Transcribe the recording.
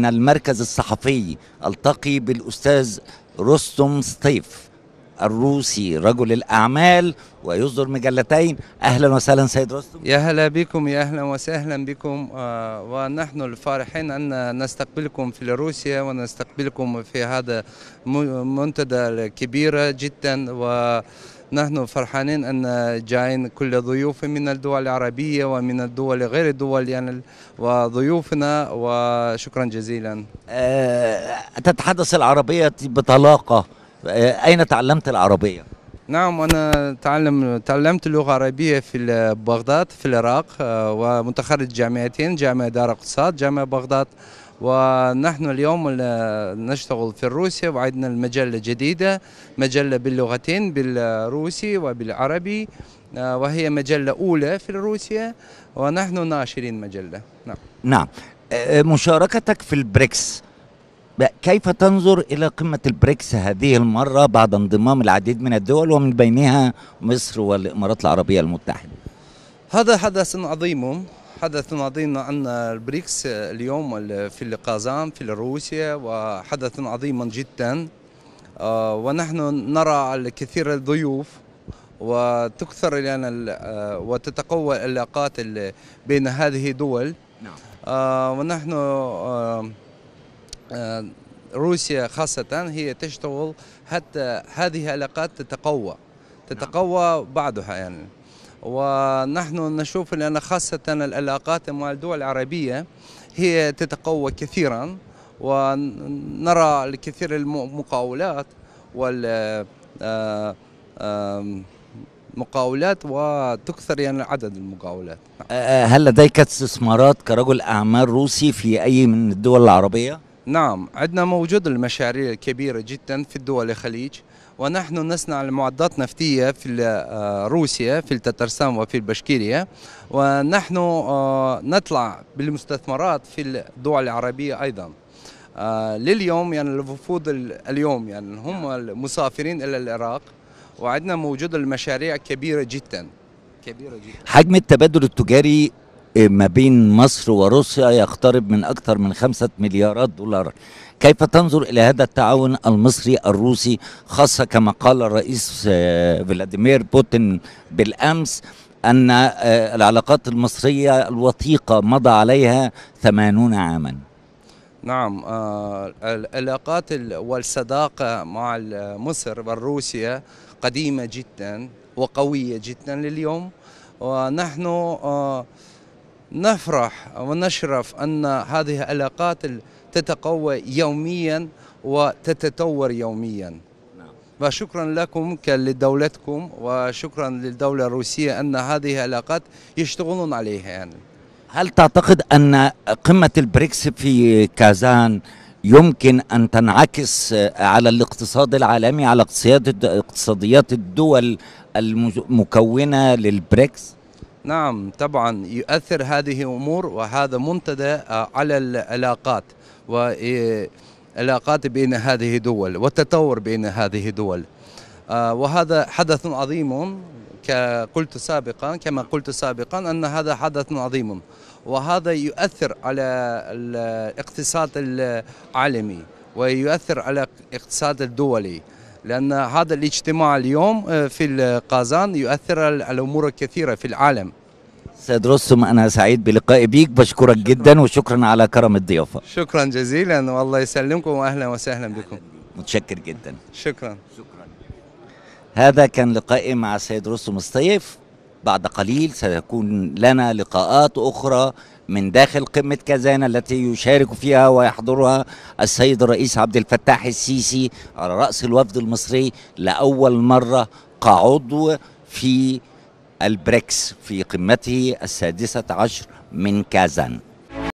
من المركز الصحفي التقي بالاستاذ رستم سطيف الروسي رجل الاعمال ويصدر مجلتين اهلا وسهلا سيد رستم يا هلا بكم يا اهلا وسهلا بكم آه، ونحن الفرحين ان نستقبلكم في روسيا ونستقبلكم في هذا المنتدى الكبير جدا و نحن فرحانين أن جايين كل ضيوف من الدول العربية ومن الدول غير الدول يعني وضيوفنا وشكرا جزيلا أه تتحدث العربية بطلاقة آه، أين تعلمت العربية؟ نعم أنا تعلم تعلمت اللغة العربية في بغداد في العراق آه، ومتخرج جامعتين جامعة دار اقتصاد جامعة بغداد ونحن اليوم نشتغل في روسيا وعندنا المجلة جديدة مجلة باللغتين بالروسي وبالعربي آه، وهي مجلة أولى في روسيا ونحن ناشرين مجلة نعم نعم آه، آه، مشاركتك في البريكس كيف تنظر إلى قمة البريكس هذه المرة بعد انضمام العديد من الدول ومن بينها مصر والإمارات العربية المتحدة هذا حدث عظيم حدث عظيم عن البريكس اليوم في قازان في روسيا وحدث عظيم جدا آه، ونحن نرى الكثير الضيوف وتكثر يعني لنا آه، وتتقوى العلاقات بين هذه الدول نعم. آه، ونحن روسيا خاصة هي تشتغل حتى هذه العلاقات تتقوى نعم. تتقوى بعدها يعني ونحن نشوف لأن خاصة العلاقات مع الدول العربية هي تتقوى كثيرا ونرى الكثير المقاولات وال آه، آه، مقاولات وتكثر يعني عدد المقاولات نعم. آه، هل لديك استثمارات كرجل أعمال روسي في أي من الدول العربية؟ نعم عندنا موجود المشاريع الكبيرة جدا في الدول الخليج ونحن نصنع المعدات النفطية في آه، روسيا في التترسان وفي البشكيرية ونحن آه، نطلع بالمستثمرات في الدول العربية أيضا آه، لليوم يعني الوفود اليوم يعني هم نعم. المسافرين إلى العراق وعندنا موجود المشاريع كبيرة جدا كبيرة جدا حجم التبادل التجاري إيه، ما بين مصر وروسيا يقترب من أكثر من خمسة مليارات دولار كيف تنظر إلى هذا التعاون المصري الروسي خاصة كما قال الرئيس آه، فلاديمير بوتين بالأمس أن آه، العلاقات المصرية الوثيقة مضى عليها ثمانون عاماً نعم آه، العلاقات والصداقة مع مصر والروسيا قديمة جدا وقوية جدا لليوم ونحن نفرح ونشرف أن هذه العلاقات تتقوى يوميا وتتطور يوميا نعم. وشكرا لكم لدولتكم وشكرا للدولة الروسية أن هذه العلاقات يشتغلون عليها يعني. هل تعتقد أن قمة البريكس في كازان يمكن أن تنعكس على الاقتصاد العالمي على اقتصاديات الدول المكونة للبريكس؟ نعم طبعا يؤثر هذه امور وهذا منتدى آه، على العلاقات و إيه، علاقات بين هذه الدول والتطور بين هذه الدول آه، وهذا حدث عظيم كقلت سابقا كما قلت سابقا أن هذا حدث عظيم وهذا يؤثر على الاقتصاد العالمي ويؤثر على الاقتصاد الدولي لأن هذا الاجتماع اليوم آه، في قازان يؤثر على الأمور الكثيرة في العالم سيد رستم أنا سعيد بلقائي بيك بشكرك شكرا. جدا وشكرا على كرم الضيافة شكرا جزيلا والله يسلمكم وأهلا وسهلا بكم متشكر جدا شكرا شكرا هذا كان لقائي مع السيد رستم الصيف بعد قليل سيكون لنا لقاءات أخرى من داخل قمة كازان التي يشارك فيها ويحضرها السيد الرئيس عبد الفتاح السيسي على رأس الوفد المصري لأول مرة كعضو في البريكس في قمته السادسة عشر من كازان